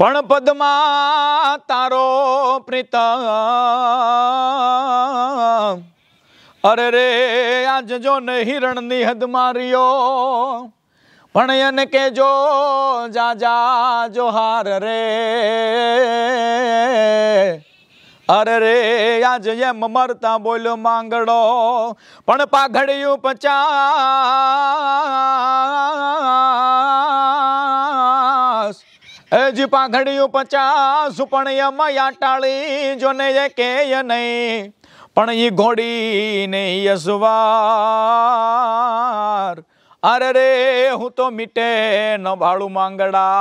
પણ પદમાં તારો પ્રીતમ અરે રે આજ જો ને હિરણની હદ માર્યો પણ એને કેજો જાજા જોહાર રે અરે રે આજ એમ મરતા બોલ્યો માંગડો પણ પાઘડિયું પચા જ પાઘડિયું પચાસ પણ એમાં યાટાળી જોને એ કે નહીં પણ ઈ ઘોડીને યસવાર અરે રે હું તો મીટે ન ભાડું માંગડા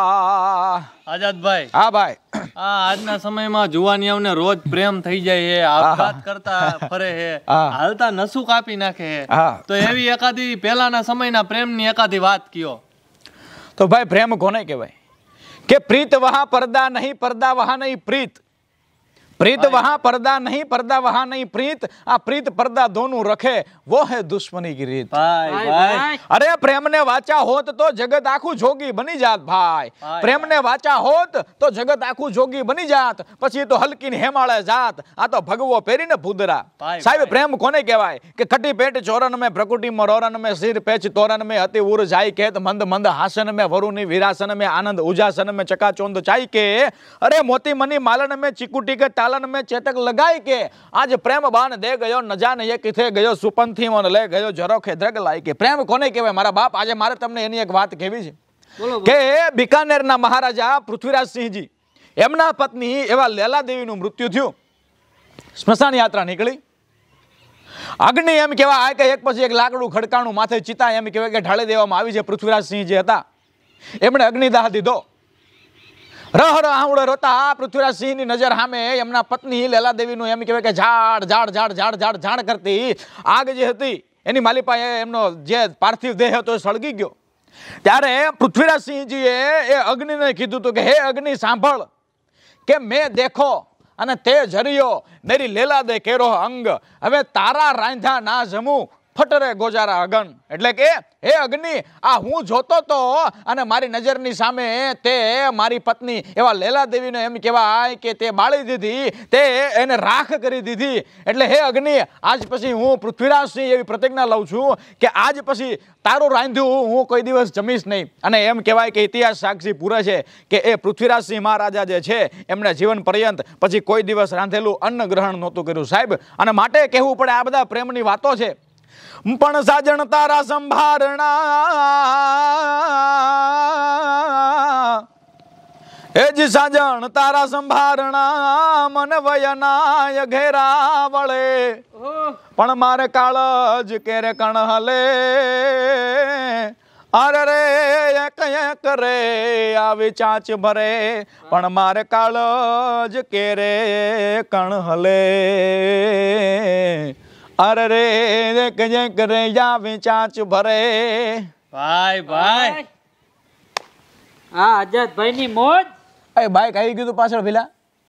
આઝાદભાઈ હા ભાઈ આ આજના સમયમાં જુવાનિયાઓને રોજ પ્રેમ થઈ જાય હે આપઘાત કરતા ફરે છે હાલતા નસું કાપી નાખે છે તો એવી એકાદી પહેલાના સમયના પ્રેમની એકાદી વાત કયો તો ભાઈ પ્રેમ કોને કહેવાય કે પ્રીત વહા પરદા નહીં પરદા વહા નહીં પ્રીત प्रीत हाँ, वहां पर्दा नहीं पर्दा वहां नहीं प्रीत आ प्रीत पर्दा दोनों रखे वो है दुश्मनी की रीत अरे प्रेम ने वाचा होत तो जगत आखू जोगी बनी जात भाई, प्रेम ने वाचा होत तो जगत आखू जोगी बनी जात पी तो हल्की हेमाड़े जात आ तो भगवो पेरी ने भूदरा साहब प्रेम कोने कहवाय के खटी पेट चोरन में प्रकृति मरोरन में सिर पेच तोरन में अति उर जाय के मंद मंद हासन में वरुण विरासन में आनंद उजासन में चका चौंद के अरे मोती मनी मालन में चिकुटी के ચાલન મેં ચેતક લગાઈ કે આજ પ્રેમ બાન દે ગયો ન જાને એ કિથે ગયો સુપંથી મન લે ગયો જરો ખેદ્રક લાઈ કે પ્રેમ કોને કહેવાય મારા બાપ આજે મારે તમને એની એક વાત કહેવી છે કે બિકાનેરના મહારાજા પૃથ્વીરાજસિંહજી એમના પત્ની એવા લેલા દેવીનું મૃત્યુ થયું સ્મશાન યાત્રા નીકળી અગ્નિ એમ કહેવાય કે એક પછી એક લાકડું ખડકાણું માથે ચિતા એમ કહેવાય કે ઢાળી દેવામાં આવી છે પૃથ્વીરાજસિંહ જે હતા એમણે અગ્નિદાહ દીધો રહ રહાવડે રોતા આ પૃથ્વીરાજસિંહની નજર સામે એમના પત્ની લેલાદેવીનું એમ કહેવાય કે ઝાડ ઝાડ ઝાડ ઝાડ ઝાડ ઝાડ કરતી આગ જે હતી એની માલિપાએ એમનો જે પાર્થિવ દેહ હતો સળગી ગયો ત્યારે પૃથ્વીરાજસિંહજીએ એ અગ્નિને કીધું હતું કે હે અગ્નિ સાંભળ કે મેં દેખો અને તે ઝરિયો મેરી લેલા દે કેરો અંગ હવે તારા રાંધા ના જમું ફટરે ગોજારા અગન એટલે કે હે અગ્નિ આ હું જોતો તો અને મારી નજરની સામે તે મારી પત્ની એવા લેલા દેવીને એમ કહેવાય કે તે બાળી દીધી તે એને રાખ કરી દીધી એટલે હે અગ્નિ આજ પછી હું પૃથ્વીરાજસિંહ એવી પ્રતિજ્ઞા લઉં છું કે આજ પછી તારું રાંધ્યું હું કોઈ દિવસ જમીશ નહીં અને એમ કહેવાય કે ઇતિહાસ સાક્ષી પૂરે છે કે એ પૃથ્વીરાજસિંહ મહારાજા જે છે એમણે જીવન પર્યંત પછી કોઈ દિવસ રાંધેલું અન્ન ગ્રહણ નહોતું કર્યું સાહેબ અને માટે કહેવું પડે આ બધા પ્રેમની વાતો છે પણ સાજણ તારા સંભારણા એ જ સાજણ તારા સંભારણા મન વયનાય ઘેરા વળે પણ મારે કાળજ કેરે કણ હલે અરે રે એક એક રે આવી ચાંચ ભરે પણ મારે કાળજ કેરે કણ હલે અરે રે એક એક રે આવે ચાંચ ભરે ભાઈ ભાઈ હા અજાતભાઈ ની મોજ અરે ભાઈ આવી ગયું તું પાછળ પેલા